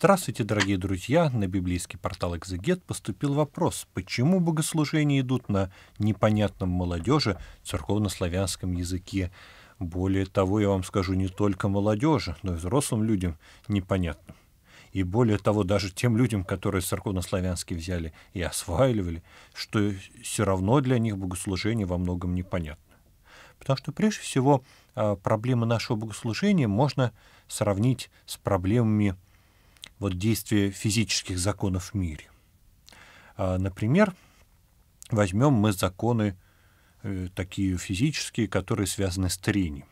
Здравствуйте, дорогие друзья! На библейский портал «Экзегет» поступил вопрос, почему богослужения идут на непонятном молодежи церковнославянском языке. Более того, я вам скажу, не только молодежи, но и взрослым людям непонятно. И более того, даже тем людям, которые церковнославянские взяли и осваивали, что все равно для них богослужение во многом непонятно. Потому что прежде всего а, проблемы нашего богослужения можно сравнить с проблемами вот действие физических законов в мире. А, например, возьмем мы законы э, такие физические, которые связаны с трением.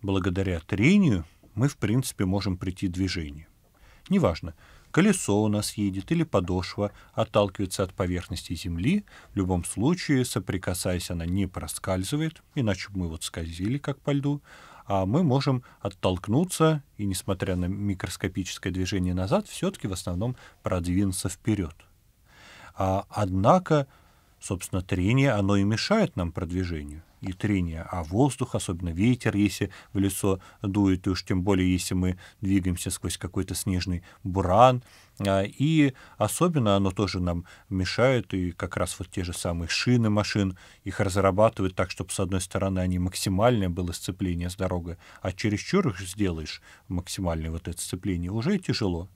Благодаря трению мы, в принципе, можем прийти в движение. Неважно, колесо у нас едет или подошва отталкивается от поверхности земли, в любом случае, соприкасаясь, она не проскальзывает, иначе бы мы вот скользили, как по льду, а мы можем оттолкнуться и, несмотря на микроскопическое движение назад, все-таки в основном продвинуться вперед. А, однако Собственно, трение, оно и мешает нам продвижению и трение, а воздух, особенно ветер, если в лицо дует, и уж тем более, если мы двигаемся сквозь какой-то снежный буран. А, и особенно оно тоже нам мешает, и как раз вот те же самые шины машин, их разрабатывают так, чтобы с одной стороны они максимальное было сцепление с дорогой, а чересчур их сделаешь максимальное вот это сцепление, уже тяжело.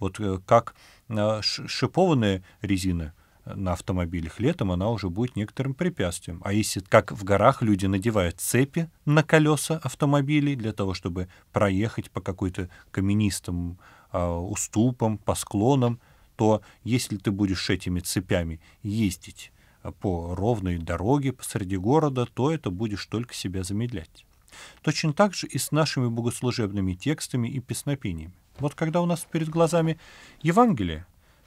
Вот э, как э, шипованная резина — на автомобилях летом, она уже будет некоторым препятствием. А если, как в горах, люди надевают цепи на колеса автомобилей для того, чтобы проехать по какой-то каменистым э, уступам, по склонам, то если ты будешь этими цепями ездить а, по ровной дороге посреди города, то это будешь только себя замедлять. Точно так же и с нашими богослужебными текстами и песнопениями. Вот когда у нас перед глазами Евангелие,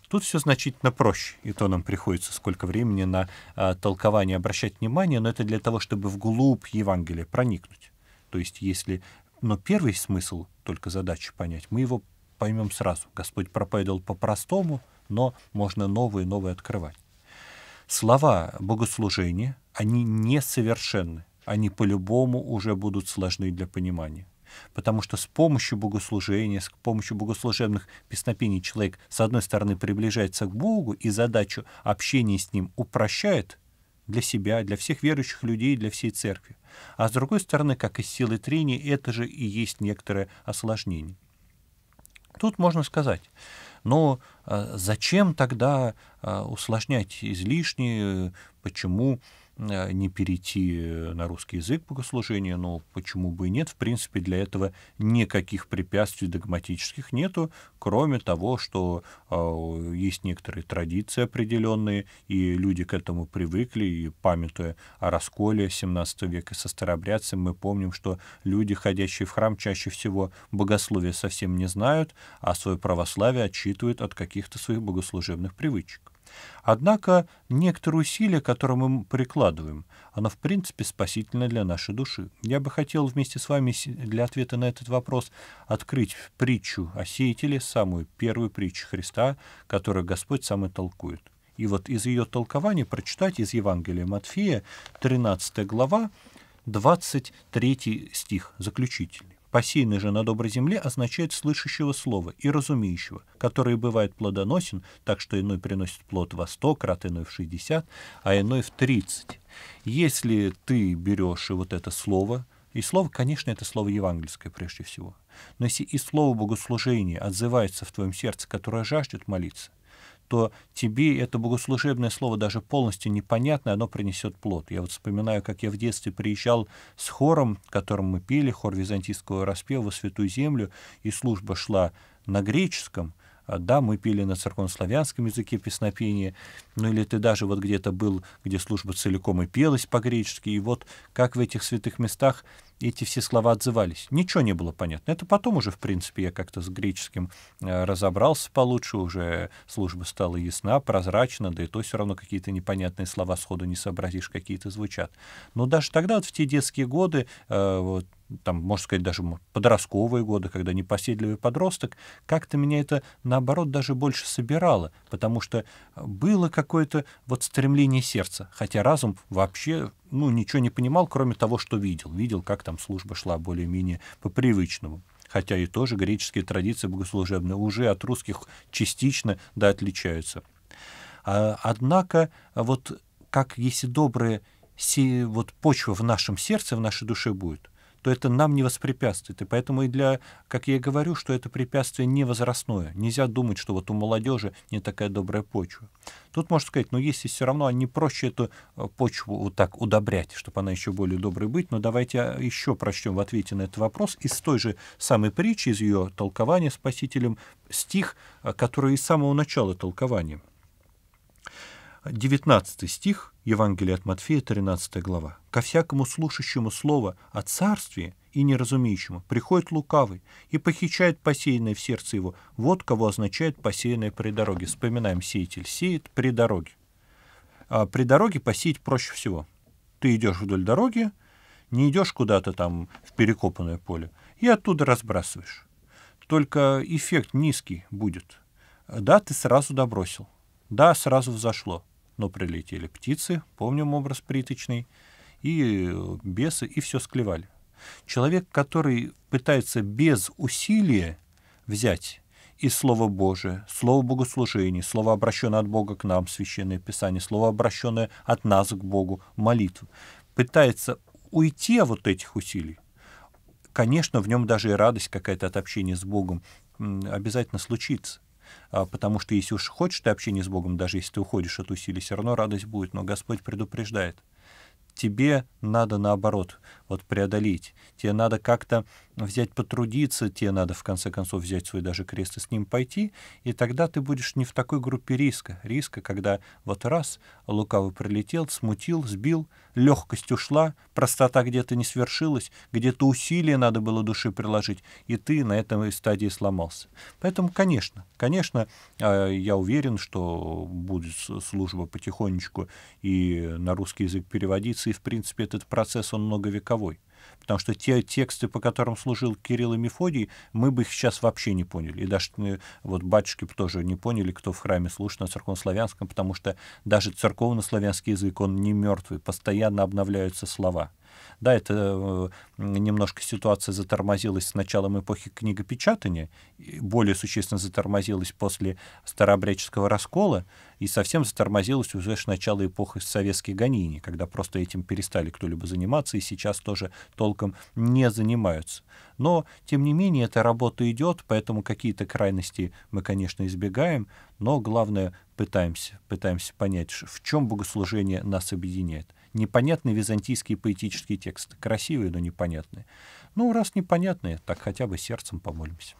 Тут все значительно проще, и то нам приходится сколько времени на а, толкование обращать внимание, но это для того, чтобы вглубь Евангелия проникнуть. То есть если... Но ну, первый смысл только задачи понять, мы его поймем сразу. Господь проповедовал по-простому, но можно новые и новые открывать. Слова богослужения, они несовершенны, они по-любому уже будут сложны для понимания. Потому что с помощью богослужения, с помощью богослужебных песнопений человек, с одной стороны, приближается к Богу и задачу общения с Ним упрощает для себя, для всех верующих людей, для всей церкви. А с другой стороны, как и силы трения, это же и есть некоторое осложнение. Тут можно сказать, но э, зачем тогда э, усложнять излишне, почему Э, не перейти э, на русский язык богослужения, но почему бы и нет, в принципе, для этого никаких препятствий догматических нету, кроме того, что э, есть некоторые традиции определенные, и люди к этому привыкли, и памятуя о расколе 17 века со старобрядцем, мы помним, что люди, ходящие в храм, чаще всего богословия совсем не знают, а свое православие отчитывают от каких-то своих богослужебных привычек. Однако некоторые усилия, которые мы прикладываем, оно в принципе спасительно для нашей души. Я бы хотел вместе с вами для ответа на этот вопрос открыть притчу о сеятеле, самую первую притчу Христа, которую Господь сам и толкует. И вот из ее толкования прочитать из Евангелия Матфея, 13 глава, 23 стих, заключительный. Посеянный же на доброй земле означает слышащего слова и разумеющего, который бывает плодоносен, так что иной приносит плод во сто крат, иной в шестьдесят, а иной в тридцать. Если ты берешь и вот это слово, и слово, конечно, это слово евангельское прежде всего, но если и слово богослужения отзывается в твоем сердце, которое жаждет молиться, то тебе это богослужебное слово даже полностью непонятное, оно принесет плод. Я вот вспоминаю, как я в детстве приезжал с хором, которым мы пели, хор византийского распева, Святую Землю, и служба шла на греческом — а, да, мы пели на церковнославянском языке песнопение, ну или ты даже вот где-то был, где служба целиком и пелась по-гречески, и вот как в этих святых местах эти все слова отзывались. Ничего не было понятно. Это потом уже, в принципе, я как-то с греческим э, разобрался получше, уже служба стала ясна, прозрачна, да и то все равно какие-то непонятные слова сходу не сообразишь, какие-то звучат. Но даже тогда, вот в те детские годы, э, вот, там, можно сказать, даже подростковые годы, когда непоседливый подросток, как-то меня это, наоборот, даже больше собирало, потому что э, было какое-то вот стремление сердца, хотя разум вообще, ну, ничего не понимал, кроме того, что видел. Видел, как там служба шла более-менее по-привычному. Хотя и тоже греческие традиции богослужебные уже от русских частично, да, отличаются. А, однако, вот как если добрая вот почва в нашем сердце, в нашей душе будет — то это нам не воспрепятствует. И поэтому и для, как я и говорю, что это препятствие не возрастное. Нельзя думать, что вот у молодежи не такая добрая почва. Тут можно сказать, но ну, если все равно не проще эту э, почву вот так удобрять, чтобы она еще более доброй быть, но ну, давайте а, еще прочтем в ответе на этот вопрос из той же самой притчи, из ее толкования спасителем, стих, э, который из самого начала толкования — 19 стих Евангелия от Матфея, 13 глава. «Ко всякому слушающему слово о царстве и неразумеющему приходит лукавый и похищает посеянное в сердце его. Вот кого означает посеянное при дороге». Вспоминаем, сеятель сеет при дороге. А при дороге посеять проще всего. Ты идешь вдоль дороги, не идешь куда-то там в перекопанное поле, и оттуда разбрасываешь. Только эффект низкий будет. Да, ты сразу добросил. Да, сразу взошло но прилетели птицы, помним образ приточный, и э, бесы, и все склевали. Человек, который пытается без усилия взять и Слово Божие, Слово Богослужения, Слово, обращенное от Бога к нам, Священное Писание, Слово, обращенное от нас к Богу, молитву, пытается уйти от этих усилий, конечно, в нем даже и радость какая-то от общения с Богом обязательно случится. А, потому что если уж хочешь ты общение с Богом, даже если ты уходишь от усилий, все равно радость будет, но Господь предупреждает. Тебе надо наоборот вот преодолеть. Тебе надо как-то взять, потрудиться, тебе надо в конце концов взять свой даже крест и с ним пойти, и тогда ты будешь не в такой группе риска. Риска, когда вот раз лукавый прилетел, смутил, сбил, легкость ушла, простота где-то не свершилась, где-то усилие надо было души приложить, и ты на этой стадии сломался. Поэтому, конечно, конечно, а, я уверен, что будет служба потихонечку и на русский язык переводиться, и в принципе этот процесс, он многовековой, таковой. Потому что те тексты, по которым служил Кирилл и Мефодий, мы бы их сейчас вообще не поняли. И даже э, вот батюшки тоже не поняли, кто в храме служит на церковнославянском, потому что даже церковнославянский язык, он не мертвый, постоянно обновляются слова. Да, это э, немножко ситуация затормозилась с началом эпохи книгопечатания, более существенно затормозилась после старообрядческого раскола и совсем затормозилась уже с начала эпохи советских гонений, когда просто этим перестали кто-либо заниматься и сейчас тоже толком не занимаются. Но, тем не менее, эта работа идет, поэтому какие-то крайности мы, конечно, избегаем, но главное пытаемся, пытаемся понять, в чем богослужение нас объединяет непонятные византийские поэтические тексты. Красивые, но непонятные. Ну, раз непонятные, так хотя бы сердцем помолимся.